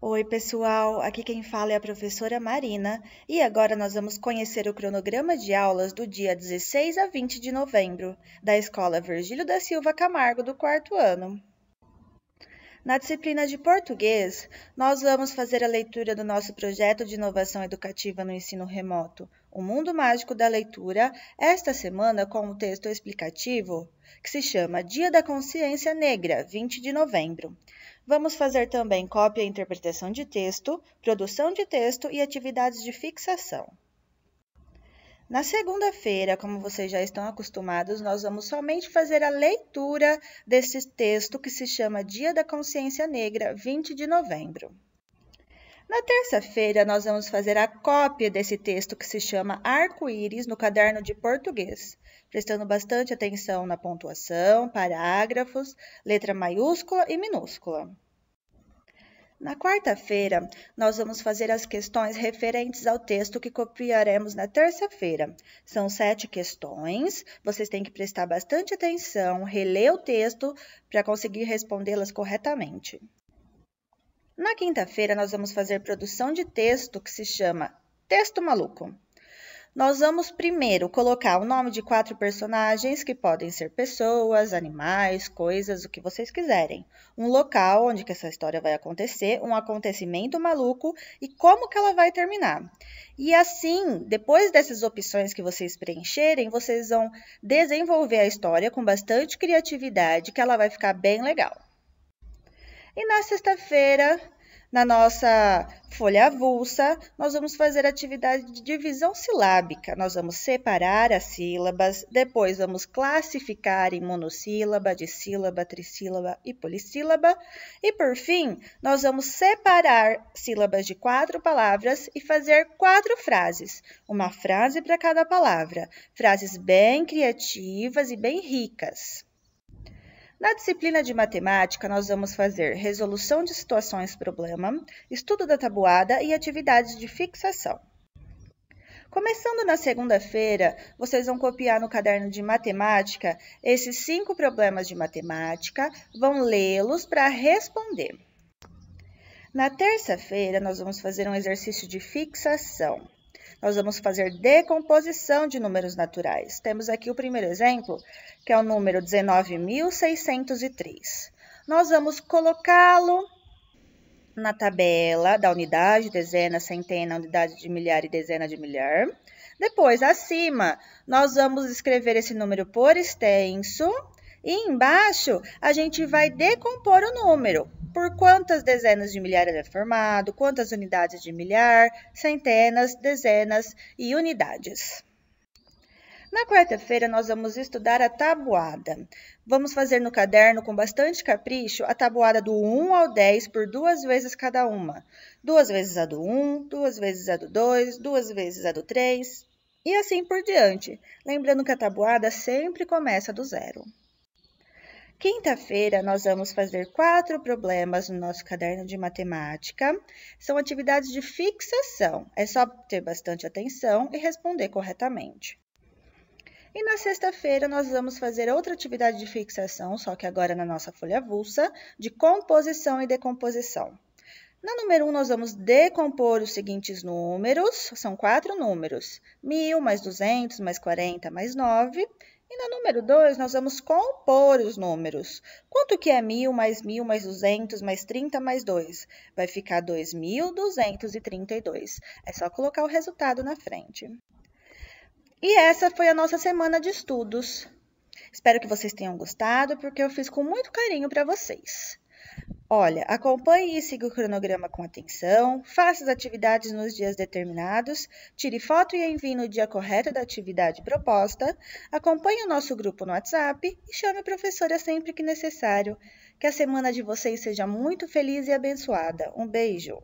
Oi, pessoal! Aqui quem fala é a professora Marina e agora nós vamos conhecer o cronograma de aulas do dia 16 a 20 de novembro da Escola Virgílio da Silva Camargo do quarto ano. Na disciplina de português, nós vamos fazer a leitura do nosso projeto de inovação educativa no ensino remoto, O Mundo Mágico da Leitura, esta semana com um texto explicativo que se chama Dia da Consciência Negra, 20 de novembro. Vamos fazer também cópia e interpretação de texto, produção de texto e atividades de fixação. Na segunda-feira, como vocês já estão acostumados, nós vamos somente fazer a leitura desse texto que se chama Dia da Consciência Negra, 20 de novembro. Na terça-feira, nós vamos fazer a cópia desse texto que se chama Arco-Íris no caderno de português, prestando bastante atenção na pontuação, parágrafos, letra maiúscula e minúscula. Na quarta-feira, nós vamos fazer as questões referentes ao texto que copiaremos na terça-feira. São sete questões, vocês têm que prestar bastante atenção, reler o texto para conseguir respondê-las corretamente. Na quinta-feira, nós vamos fazer produção de texto que se chama Texto Maluco. Nós vamos primeiro colocar o nome de quatro personagens, que podem ser pessoas, animais, coisas, o que vocês quiserem. Um local onde que essa história vai acontecer, um acontecimento maluco e como que ela vai terminar. E assim, depois dessas opções que vocês preencherem, vocês vão desenvolver a história com bastante criatividade, que ela vai ficar bem legal. E na sexta-feira, na nossa folha avulsa, nós vamos fazer a atividade de divisão silábica. Nós vamos separar as sílabas, depois vamos classificar em monossílaba, dissílaba, trissílaba e polissílaba. E por fim, nós vamos separar sílabas de quatro palavras e fazer quatro frases, uma frase para cada palavra. Frases bem criativas e bem ricas. Na disciplina de matemática, nós vamos fazer resolução de situações problema, estudo da tabuada e atividades de fixação. Começando na segunda-feira, vocês vão copiar no caderno de matemática esses cinco problemas de matemática, vão lê-los para responder. Na terça-feira, nós vamos fazer um exercício de fixação. Nós vamos fazer decomposição de números naturais. Temos aqui o primeiro exemplo, que é o número 19.603. Nós vamos colocá-lo na tabela da unidade, dezena, centena, unidade de milhar e dezena de milhar. Depois, acima, nós vamos escrever esse número por extenso. E embaixo, a gente vai decompor o número por quantas dezenas de milhar ele é formado, quantas unidades de milhar, centenas, dezenas e unidades. Na quarta-feira, nós vamos estudar a tabuada. Vamos fazer no caderno, com bastante capricho, a tabuada do 1 ao 10 por duas vezes cada uma. Duas vezes a do 1, duas vezes a do 2, duas vezes a do 3 e assim por diante. Lembrando que a tabuada sempre começa do zero. Quinta-feira, nós vamos fazer quatro problemas no nosso caderno de matemática. São atividades de fixação, é só ter bastante atenção e responder corretamente. E na sexta-feira, nós vamos fazer outra atividade de fixação, só que agora na nossa folha avulsa, de composição e decomposição. Na número 1, um, nós vamos decompor os seguintes números, são quatro números, 1.000 mais 200 mais 40 mais 9, e no número 2, nós vamos compor os números. Quanto que é 1.000 mais 1.000 mais 200 mais 30 mais 2? Vai ficar 2.232. É só colocar o resultado na frente. E essa foi a nossa semana de estudos. Espero que vocês tenham gostado, porque eu fiz com muito carinho para vocês. Olha, acompanhe e siga o cronograma com atenção, faça as atividades nos dias determinados, tire foto e envie no dia correto da atividade proposta, acompanhe o nosso grupo no WhatsApp e chame a professora sempre que necessário. Que a semana de vocês seja muito feliz e abençoada. Um beijo!